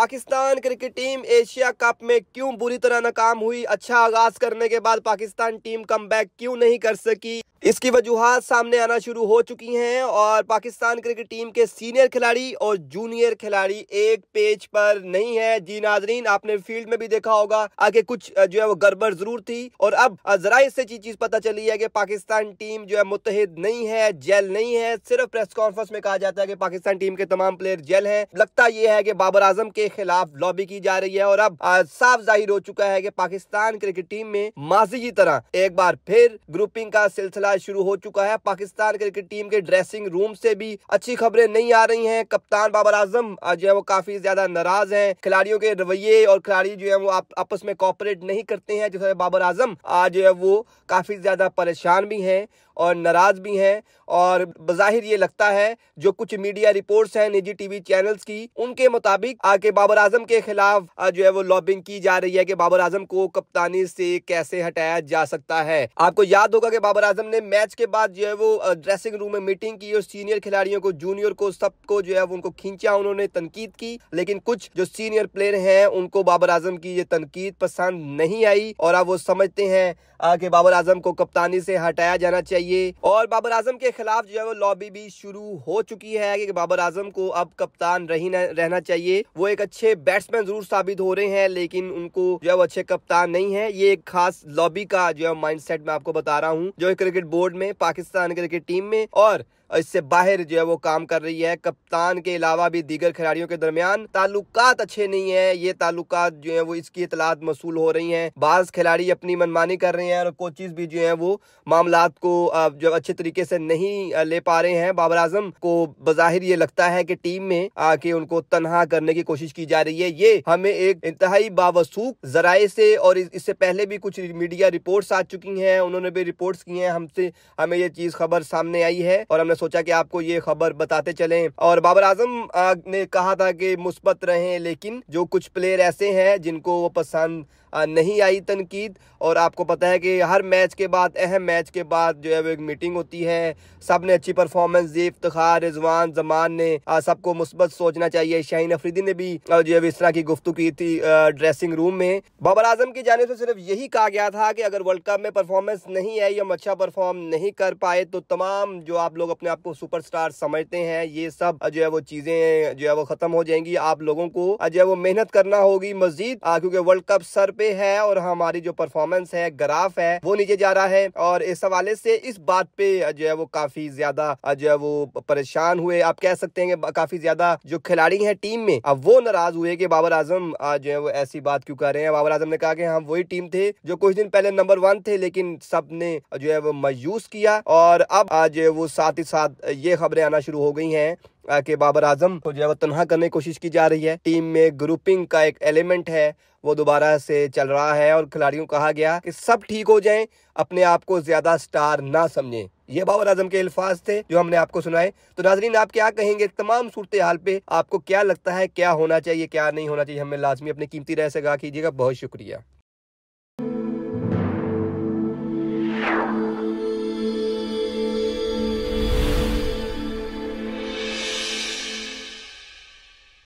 Pakistan cricket team Asia cup में क्यों बुरी तरह नाकाम हुई अच्छा आगाज करने के बाद पाकिस्तान टीम कम क्यों नहीं कर सकी इसकी वजूहत सामने आना शुरू हो चुकी हैं और पाकिस्तान क्रिकेट टीम के सीनियर खिलाड़ी और जूनियर खिलाड़ी एक पेज पर नहीं है जी नाजरीन आपने फील्ड में भी देखा होगा आगे कुछ जो है वो गड़बड़ जरूर थी और अब जरा इससे चीज पता चली है कि पाकिस्तान टीम जो है मुतहद नहीं है जेल नहीं है सिर्फ प्रेस कॉन्फ्रेंस में कहा जाता है कि पाकिस्तान टीम के तमाम प्लेयर जेल है लगता यह है कि बाबर आजम के खिलाफ लॉबी की जा रही है और अब साफ जाहिर हो चुका है की पाकिस्तान क्रिकेट टीम में माजी की तरह एक बार फिर ग्रुपिंग का सिलसिला शुरू हो चुका है पाकिस्तान क्रिकेट टीम के ड्रेसिंग रूम से भी अच्छी खबरें नहीं आ रही हैं कप्तान बाबर आजम जो है वो काफी ज्यादा नाराज हैं खिलाड़ियों के रवैये और खिलाड़ी जो है वो आपस में कॉपरेट नहीं करते हैं जिस बाबर आजम आज जो है वो काफी ज्यादा परेशान भी है और नाराज़ भी हैं और बाहिर ये लगता है जो कुछ मीडिया रिपोर्ट्स हैं निजी टीवी चैनल्स की उनके मुताबिक आके बाबर आजम के खिलाफ जो है वो लॉबिंग की जा रही है कि बाबर आजम को कप्तानी से कैसे हटाया जा सकता है आपको याद होगा कि बाबर आजम ने मैच के बाद जो है वो ड्रेसिंग रूम में मीटिंग की और सीनियर खिलाड़ियों को जूनियर को सबको जो है वो उनको खींचा उन्होंने तनकीद की लेकिन कुछ जो सीनियर प्लेयर हैं उनको बाबर आजम की ये तनकीद पसंद नहीं आई और अब वो समझते हैं कि बाबर आजम को कप्तानी से हटाया जाना चाहिए चाहिए और बाबर आजम के खिलाफ जो है वो लॉबी भी शुरू हो चुकी है कि बाबर आजम को अब कप्तान रही रहना चाहिए वो एक अच्छे बैट्समैन जरूर साबित हो रहे हैं लेकिन उनको जो है वो अच्छे कप्तान नहीं है ये एक खास लॉबी का जो है माइंड मैं आपको बता रहा हूँ जो क्रिकेट बोर्ड में पाकिस्तान क्रिकेट टीम में और इससे बाहर जो है वो काम कर रही है कप्तान के अलावा भी दीगर खिलाड़ियों के दरमियान ताल्लुक अच्छे नहीं है ये ताल्लुक जो है वो इसकी इतलात मसूल हो रही है बाज खिलाड़ी अपनी मनमानी कर रहे हैं और कोचिज भी जो है वो मामला को जो अच्छे तरीके से नहीं ले पा रहे हैं बाबर आजम को बाहिर ये लगता है कि टीम में आके उनको तनहा करने की कोशिश की जा रही है ये हमें एक इंतहाई बावसूख जराये से और इससे पहले भी कुछ मीडिया रिपोर्ट्स आ चुकी हैं उन्होंने भी रिपोर्ट्स की हैं हमसे हमें ये चीज़ खबर सामने आई है और हमने सोचा कि आपको ये खबर बताते चलें और बाबर आजम ने कहा था कि मुस्बत रहें लेकिन जो कुछ प्लेयर ऐसे हैं जिनको वो पसंद नहीं आई तनकीद और आपको पता है कि हर मैच के बाद अहम मैच के बाद जो है वो एक मीटिंग होती है सब ने अच्छी परफॉर्मेंस दी इफ्तार रिजवान जमान ने सबको मुस्बत सोचना चाहिए शाहीन अफरीदी ने भी जो है इस तरह की गुफ्तु की थी ड्रेसिंग रूम में बाबर आजम की जाने से सिर्फ यही कहा गया था कि अगर वर्ल्ड कप में परफॉर्मेंस नहीं आई हम अच्छा परफॉर्म नहीं कर पाए तो तमाम जो आप लोग अपने आप को स्टार समझते हैं ये सब जो है वो चीज़ें जो है वो ख़त्म हो जाएंगी आप लोगों को जो है वो मेहनत करना होगी मजीद क्योंकि वर्ल्ड कप सर पे है और हमारी जो परफॉर्मेंस है ग्राफ है वो नीचे जा रहा है और इस हवाले से इस बात पे जो है वो काफी ज्यादा जो है वो परेशान हुए आप कह सकते हैं काफी ज्यादा जो खिलाड़ी है टीम में अब वो नाराज हुए कि बाबर आजम जो है वो ऐसी बात क्यों कर रहे हैं बाबर आजम ने कहा कि हम हाँ, वही टीम थे जो कुछ दिन पहले नंबर वन थे लेकिन सब ने जो है वो मायूस किया और अब जो है वो साथ ही साथ ये खबरें आना शुरू हो गई हैं के बाबर आजम को जो है तनहा करने की कोशिश की जा रही है टीम में ग्रुपिंग का एक एलिमेंट है वो दोबारा से चल रहा है और खिलाड़ियों को कहा गया कि सब ठीक हो जाएं अपने आप को ज्यादा स्टार ना समझें ये बाबर आजम के अल्फाज थे जो हमने आपको सुनाए तो नाजरीन आप क्या कहेंगे तमाम सूरत हाल पे आपको क्या लगता है क्या होना चाहिए क्या नहीं होना चाहिए हमें लाजमी अपने कीमती रह से गा कीजिएगा बहुत शुक्रिया